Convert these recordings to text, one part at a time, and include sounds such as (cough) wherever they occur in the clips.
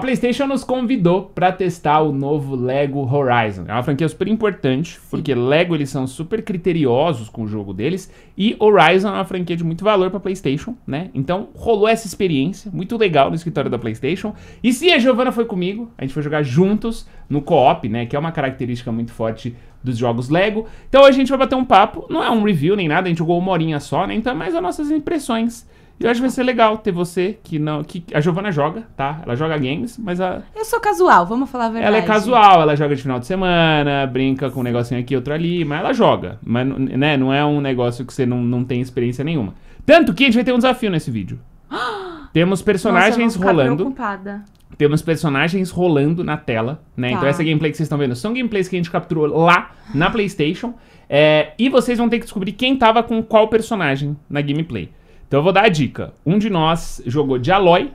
A PlayStation nos convidou para testar o novo Lego Horizon. É uma franquia super importante, Sim. porque Lego eles são super criteriosos com o jogo deles e Horizon é uma franquia de muito valor para PlayStation, né? Então rolou essa experiência muito legal no escritório da PlayStation. E se a Giovana foi comigo, a gente foi jogar juntos no co-op, né, que é uma característica muito forte dos jogos Lego. Então a gente vai bater um papo, não é um review nem nada, a gente jogou uma horinha só, né? Então é mais as nossas impressões e eu acho que vai ser legal ter você, que não. Que, a Giovana joga, tá? Ela joga games, mas a. Eu sou casual, vamos falar a verdade. Ela é casual, ela joga de final de semana, brinca com um negocinho aqui, outro ali, mas ela joga. Mas, né, não é um negócio que você não, não tem experiência nenhuma. Tanto que a gente vai ter um desafio nesse vídeo. (gasps) Temos personagens Nossa, eu vou rolando. Preocupada. Temos personagens rolando na tela, né? Então, tá. Então essa gameplay que vocês estão vendo são gameplays que a gente capturou lá na PlayStation. É, e vocês vão ter que descobrir quem tava com qual personagem na gameplay. Então eu vou dar a dica. Um de nós jogou de Aloy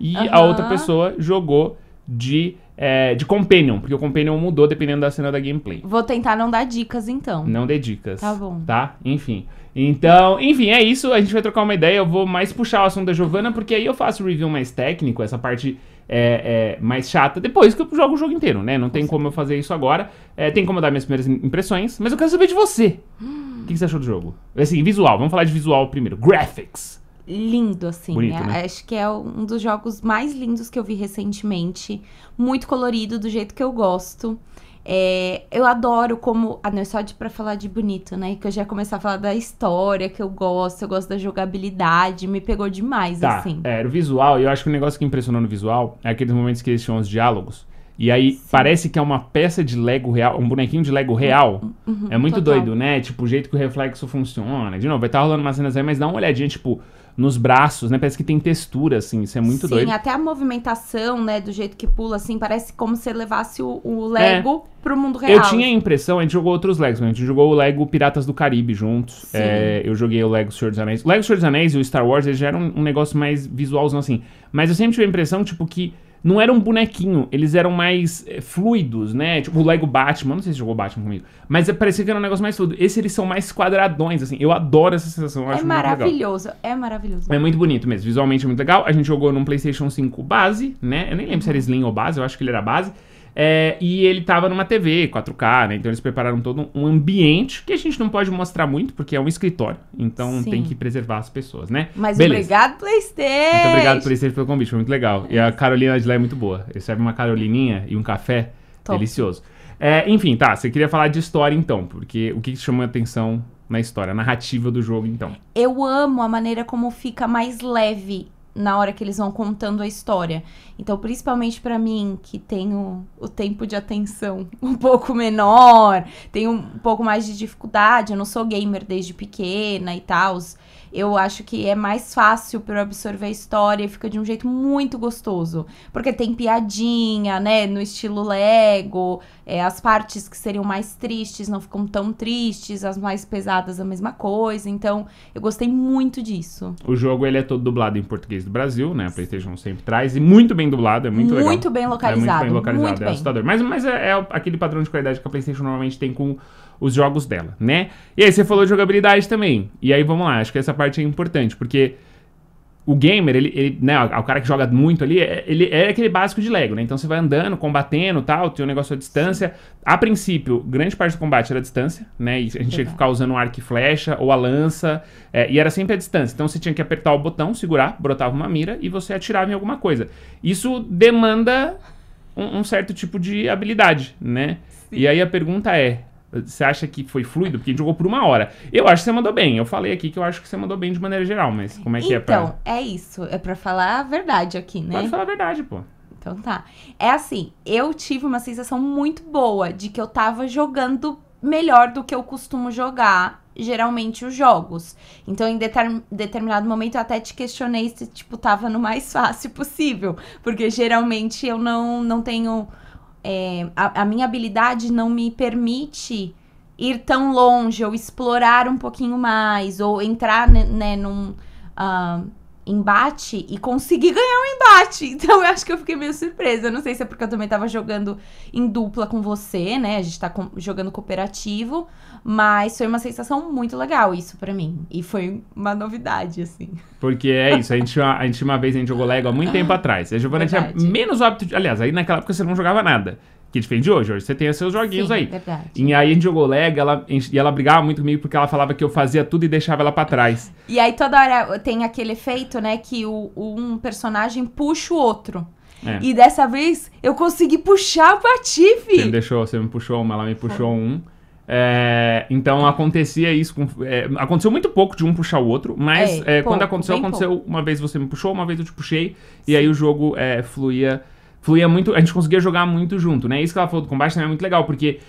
e uhum. a outra pessoa jogou de, é, de Companion, porque o Companion mudou dependendo da cena da gameplay. Vou tentar não dar dicas então. Não dê dicas. Tá bom. Tá? Enfim. Então, enfim, é isso. A gente vai trocar uma ideia. Eu vou mais puxar o assunto da Giovana, porque aí eu faço o review mais técnico, essa parte é, é, mais chata depois que eu jogo o jogo inteiro, né? Não tem como eu fazer isso agora. É, tem como eu dar minhas primeiras impressões, mas eu quero saber de você. O que, que você achou do jogo? Assim, visual, vamos falar de visual primeiro. Graphics lindo, assim. Bonito, é, né? Acho que é um dos jogos mais lindos que eu vi recentemente. Muito colorido, do jeito que eu gosto. É, eu adoro como. Ah, não, é só de pra falar de bonito, né? Que eu já começar a falar da história que eu gosto, eu gosto da jogabilidade, me pegou demais, tá, assim. É, o visual, eu acho que o negócio que impressionou no visual é aqueles momentos que eles tinham os diálogos. E aí Sim. parece que é uma peça de Lego real, um bonequinho de Lego real. Uhum, uhum é muito total. doido, né? Tipo, o jeito que o reflexo funciona. De novo, vai estar tá rolando umas cenas aí, mas dá uma olhadinha, tipo, nos braços, né? Parece que tem textura, assim, isso é muito Sim, doido. Sim, até a movimentação, né, do jeito que pula, assim, parece como se levasse o, o Lego é. pro mundo real. Eu tinha a impressão, a gente jogou outros Legos, né? a gente jogou o Lego Piratas do Caribe juntos. É, eu joguei o Lego Senhor dos Anéis. O Lego Senhor dos Anéis e o Star Wars, eles já eram um, um negócio mais visualzão, assim. Mas eu sempre tive a impressão, tipo, que não era um bonequinho, eles eram mais é, fluidos, né? Tipo o Lego Batman, não sei se jogou Batman comigo, mas é, parecia que era um negócio mais fluido. Esse eles são mais quadradões, assim. Eu adoro essa sensação, é maravilhoso, é maravilhoso. É muito bonito mesmo, visualmente é muito legal. A gente jogou num PlayStation 5 base, né? Eu nem lembro se era Slim ou base, eu acho que ele era base. É, e ele tava numa TV 4K, né? Então eles prepararam todo um ambiente que a gente não pode mostrar muito, porque é um escritório. Então Sim. tem que preservar as pessoas, né? Mas Beleza. obrigado, Playstation! Muito obrigado, Playstation, pelo convite, foi muito legal. É. E a é. Carolina de lá é muito boa. Serve uma carolininha e um café Top. delicioso. É, enfim, tá, você queria falar de história então, porque o que, que chamou a atenção na história, a narrativa do jogo então? Eu amo a maneira como fica mais leve na hora que eles vão contando a história. Então, principalmente para mim, que tenho o tempo de atenção (laughs) um pouco menor, tenho um pouco mais de dificuldade, eu não sou gamer desde pequena e tal eu acho que é mais fácil para eu absorver a história e fica de um jeito muito gostoso. Porque tem piadinha, né? No estilo Lego. É, as partes que seriam mais tristes não ficam tão tristes, as mais pesadas a mesma coisa. Então, eu gostei muito disso. O jogo ele é todo dublado em português do Brasil, né? A PlayStation sempre traz e muito bem dublado, é muito, muito legal. Muito bem localizado. É muito bem localizado, é assustador. Mas, mas é, é aquele padrão de qualidade que a PlayStation normalmente tem com os jogos dela, né? E aí você falou de jogabilidade também. E aí vamos lá, acho que essa parte é importante, porque o gamer, ele, ele, né, o cara que joga muito ali, é, ele é aquele básico de Lego, né? Então você vai andando, combatendo tal, tem um negócio à distância. A princípio, grande parte do combate era à distância, né? E a gente tinha que ficar usando o arco e flecha ou a lança, é, e era sempre à distância. Então você tinha que apertar o botão, segurar, brotava uma mira e você atirava em alguma coisa. Isso demanda um, um certo tipo de habilidade, né? Sim. E aí a pergunta é: você acha que foi fluido? Porque jogou por uma hora. Eu acho que você mandou bem. Eu falei aqui que eu acho que você mandou bem de maneira geral, mas como é que então, é pra. Então, é isso. É pra falar a verdade aqui, né? Pode falar a verdade, pô. Então tá. É assim, eu tive uma sensação muito boa de que eu tava jogando melhor do que eu costumo jogar geralmente os jogos. Então, em determinado momento, eu até te questionei se, tipo, tava no mais (laughs) fácil possível. Porque geralmente eu não, não tenho é, a, a minha habilidade não me permite ir tão longe, ou explorar um pouquinho mais, ou entrar né, num. Uh, embate e consegui ganhar o um embate. (laughs) Então eu acho que eu fiquei meio surpresa. Eu não sei se é porque eu também tava jogando em dupla com você, né? A gente tá com, jogando cooperativo, mas foi uma sensação muito legal isso para mim. E foi uma novidade, assim. Porque é isso, a gente, a gente uma vez a gente jogou Lego há muito tempo ah, atrás. A Giovanna tinha menos óbito de. Aliás, aí naquela época você não jogava nada. Que defende hoje. Hoje você tem os seus joguinhos Sim, aí. Verdade. E aí a gente jogou Lego ela, e ela brigava muito comigo porque ela falava que eu fazia tudo e deixava ela para trás. (laughs) E aí toda hora tem aquele efeito, né? Que o, um personagem puxa o outro. É. E dessa vez eu consegui puxar o Patife. Você me deixou, você me puxou uma, ela me puxou um. É, então acontecia isso. Com, é, aconteceu muito pouco de um puxar o outro, mas é, é pouco, quando aconteceu, aconteceu pouco. uma vez você me puxou, uma vez eu te puxei, Sim. e aí o jogo é, fluía fluía muito, a gente conseguia jogar muito junto, né? Isso que ela falou do combate também é muito legal, porque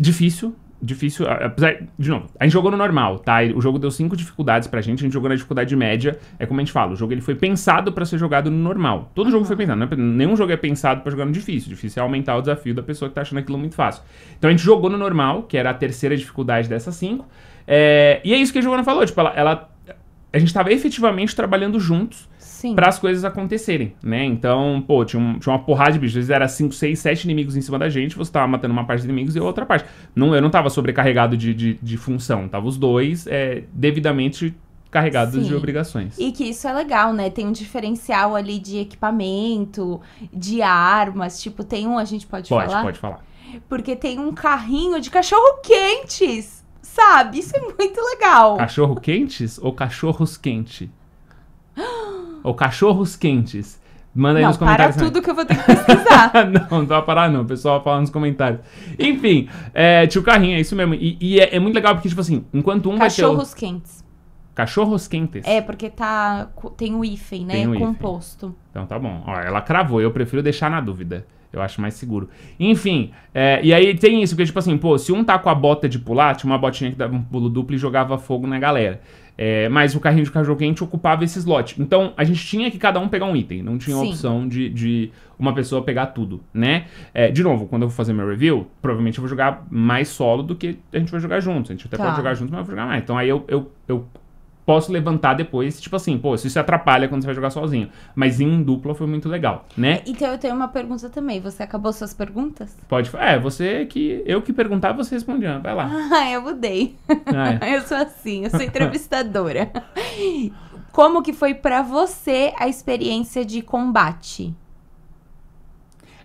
difícil, difícil, apesar, de novo, a gente jogou no normal, tá? O jogo deu cinco dificuldades pra gente, a gente jogou na dificuldade média, é como a gente fala, o jogo ele foi pensado pra ser jogado no normal. Todo jogo foi pensado, né? nenhum jogo é pensado pra jogar no difícil, difícil é aumentar o desafio da pessoa que tá achando aquilo muito fácil. Então a gente jogou no normal, que era a terceira dificuldade dessas cinco, é... e é isso que a Giovanna falou, tipo, ela, ela a gente estava efetivamente trabalhando juntos para as coisas acontecerem, né? Então, pô, tinha, um, tinha uma porrada de bichos. Às vezes era 5, 6, 7 inimigos em cima da gente, você tava matando uma parte dos inimigos e outra parte. Não, eu não tava sobrecarregado de, de, de função, tava os dois é, devidamente carregados Sim. de obrigações. E que isso é legal, né? Tem um diferencial ali de equipamento, de armas, tipo, tem um, a gente pode, pode falar? Pode, pode falar. Porque tem um carrinho de cachorro-quentes, sabe? Isso é muito legal. Cachorro-quentes ou cachorros-quente? ou cachorros quentes. Manda aí não, nos comentários. Para tudo que eu vou ter que (laughs) pesquisar. não, não vai parar, não. O pessoal fala nos comentários. Enfim, é, tio Carrinho, é isso mesmo. E, e é, é, muito legal porque, tipo assim, enquanto um Cachorros vai quentes. Cachorros quentes. É, porque tá, tem o hífen, né? Tem o Composto. Então tá bom. Ó, ela cravou, eu prefiro deixar na dúvida. Eu acho mais seguro. Enfim, é, e aí tem isso, porque tipo assim, pô, se um tá com a bota de pular, tinha uma botinha que dava um pulo duplo e jogava fogo na galera. É, mas o carrinho de cachorro quente ocupava esse slot. Então a gente tinha que cada um pegar um item, não tinha Sim. opção de, de uma pessoa pegar tudo, né? É, de novo, quando eu vou fazer meu review, provavelmente eu vou jogar mais solo do que a gente vai jogar juntos. A gente até tá. pode jogar junto, mas eu vou jogar mais. Então aí eu, eu, eu posso levantar depois, tipo assim, pô, isso se atrapalha quando você vai jogar sozinho. Mas em dupla foi muito legal, né? Então eu tenho uma pergunta também. Você acabou suas perguntas? Pode. É, você que. Eu que perguntava, você respondia. Né? Vai lá. (laughs) Ah, eu mudei. Ah, é. (laughs) eu sou assim, eu sou entrevistadora. (laughs) Como que foi para você a experiência de combate?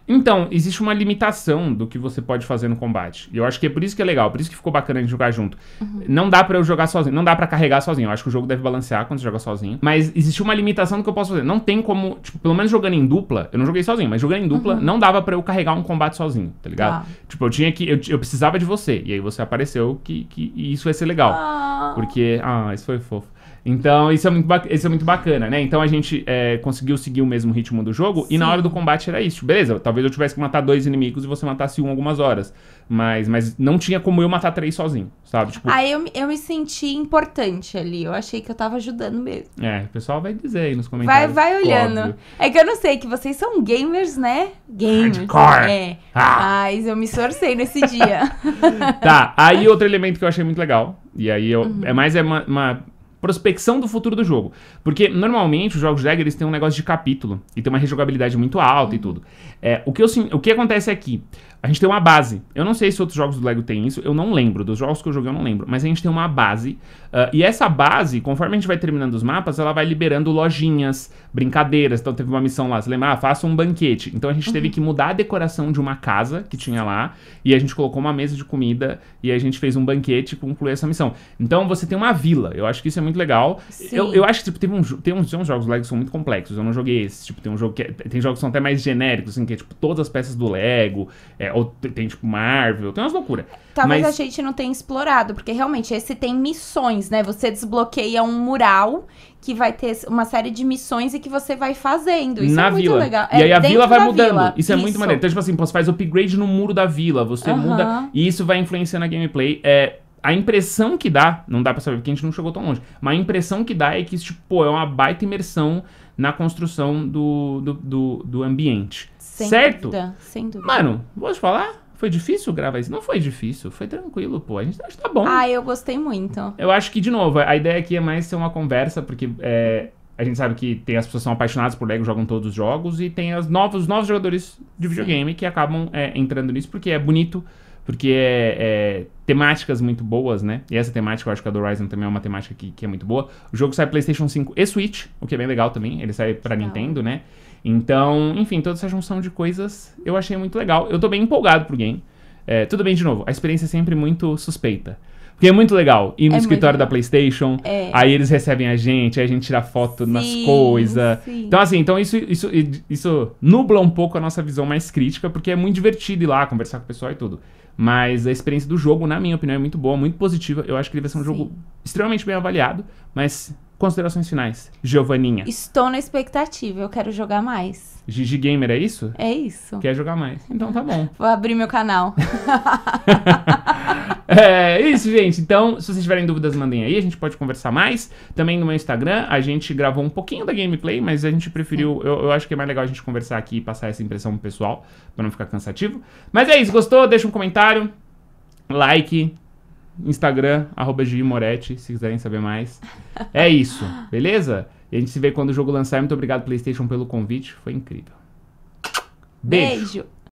Então, existe uma limitação do que você pode fazer no combate. E eu acho que é por isso que é legal, por isso que ficou bacana de jogar junto. Uhum. Não dá para eu jogar sozinho, não dá para carregar sozinho. Eu acho que o jogo deve balancear quando você joga sozinho. Mas existe uma limitação do que eu posso fazer. Não tem como, tipo, pelo menos jogando em dupla, eu não joguei sozinho, mas jogando em dupla uhum. não dava para eu carregar um combate sozinho, tá ligado? Ah. Tipo, eu tinha que. Eu, eu, precisava de você. E aí você apareceu que, que e isso vai ser legal. Ah. Porque. Ah, isso foi fofo. Então, isso é muito, isso é muito bacana, né? Então, a gente é, conseguiu seguir o mesmo ritmo do jogo. Sim. E na hora do combate era isso. Beleza, talvez eu tivesse que matar dois inimigos e você matasse um algumas horas. Mas, mas não tinha como eu matar três sozinho, sabe? Tipo... Aí ah, eu, eu me senti importante ali. Eu achei que eu tava ajudando mesmo. É, o pessoal vai dizer aí nos comentários. Vai, vai olhando. Óbvio. É que eu não sei, que vocês são gamers, né? Gamers. Hardcore. É. Ah. Mas eu me sorcei nesse dia. (laughs) tá, aí outro elemento que eu achei muito legal. E aí eu, uhum. é mais é uma, uma prospecção do futuro do jogo. Porque normalmente os jogos de eles têm um negócio de capítulo e tem uma rejogabilidade muito alta e uhum. tudo. É, o, que eu, o que acontece aqui? A gente tem uma base. Eu não sei se outros jogos do Lego tem isso, eu não lembro. Dos jogos que eu joguei, eu não lembro. Mas a gente tem uma base. Uh, e essa base, conforme a gente vai terminando os mapas, ela vai liberando lojinhas, brincadeiras. Então teve uma missão lá, você lembra? Ah, faça um banquete. Então a gente uhum. teve que mudar a decoração de uma casa que tinha lá. E a gente colocou uma mesa de comida. E a gente fez um banquete e concluiu essa missão. Então você tem uma vila. Eu acho que isso é muito legal. Sim. Eu, eu acho que tipo, tem um, tem, uns, tem uns jogos do Lego que são muito complexos. Eu não joguei esse. Tipo, tem um jogo que é, tem jogos que são até mais genéricos, assim, que é tipo todas as peças do Lego. É, é, ou tem, tipo, Marvel, tem umas loucuras. Talvez mas... a gente não tenha explorado, porque realmente esse tem missões, né? Você desbloqueia um mural que vai ter uma série de missões e que você vai fazendo. Isso na é muito legal. E é, aí a vila vai mudando. Vila. Isso, isso é muito maneiro. Então, tipo assim, você faz upgrade no muro da vila, você uhum. muda. E isso vai influenciando a gameplay. É, a impressão que dá, não dá pra saber porque a gente não chegou tão longe, mas a impressão que dá é que isso, tipo, pô, é uma baita imersão na construção do, do, do, do ambiente. Sem certo? Dúvida, sem dúvida. Mano, vou te falar? Foi difícil gravar isso? Não foi difícil, foi tranquilo, pô. A gente acho que tá bom. Ah, eu gostei muito. Eu acho que, de novo, a ideia aqui é mais ser uma conversa, porque é, a gente sabe que tem as pessoas que são apaixonadas por Lego, jogam todos os jogos, e tem as novos, os novos jogadores de videogame Sim. que acabam é, entrando nisso porque é bonito, porque é, é, temáticas muito boas, né? E essa temática, eu acho que a do Horizon também é uma temática que, que é muito boa. O jogo sai PlayStation 5 e Switch, o que é bem legal também. Ele sai para Nintendo, né? Então, enfim, toda essa junção de coisas eu achei muito legal. Eu tô bem empolgado pro game. É, tudo bem, de novo, a experiência é sempre muito suspeita. Porque é muito legal ir no é escritório da PlayStation, é. aí eles recebem a gente, aí a gente tira foto sim, nas coisas. Então, assim, então isso, isso, isso nubla um pouco a nossa visão mais crítica, porque é muito divertido ir lá conversar com o pessoal e tudo. Mas a experiência do jogo, na minha opinião, é muito boa, muito positiva. Eu acho que ele vai ser um sim. jogo extremamente bem avaliado, mas Considerações finais. Giovaninha. Estou na expectativa, eu quero jogar mais. Gigi Gamer, é isso? É isso. Quer jogar mais? Então tá bom. (laughs) Vou abrir meu canal. (laughs) é isso, gente. Então, se vocês tiverem dúvidas, mandem aí. A gente pode conversar mais. Também no meu Instagram, a gente gravou um pouquinho da gameplay, mas a gente preferiu. É. Eu, eu, acho que é mais legal a gente conversar aqui e passar essa impressão pro pessoal, pra não ficar cansativo. Mas é isso. Gostou? Deixa um comentário. Like. Instagram, arroba Moretti, se quiserem saber mais. É isso, beleza? E a gente se vê quando o jogo lançar. Muito obrigado, PlayStation, pelo convite. Foi incrível. Beijo. Beijo.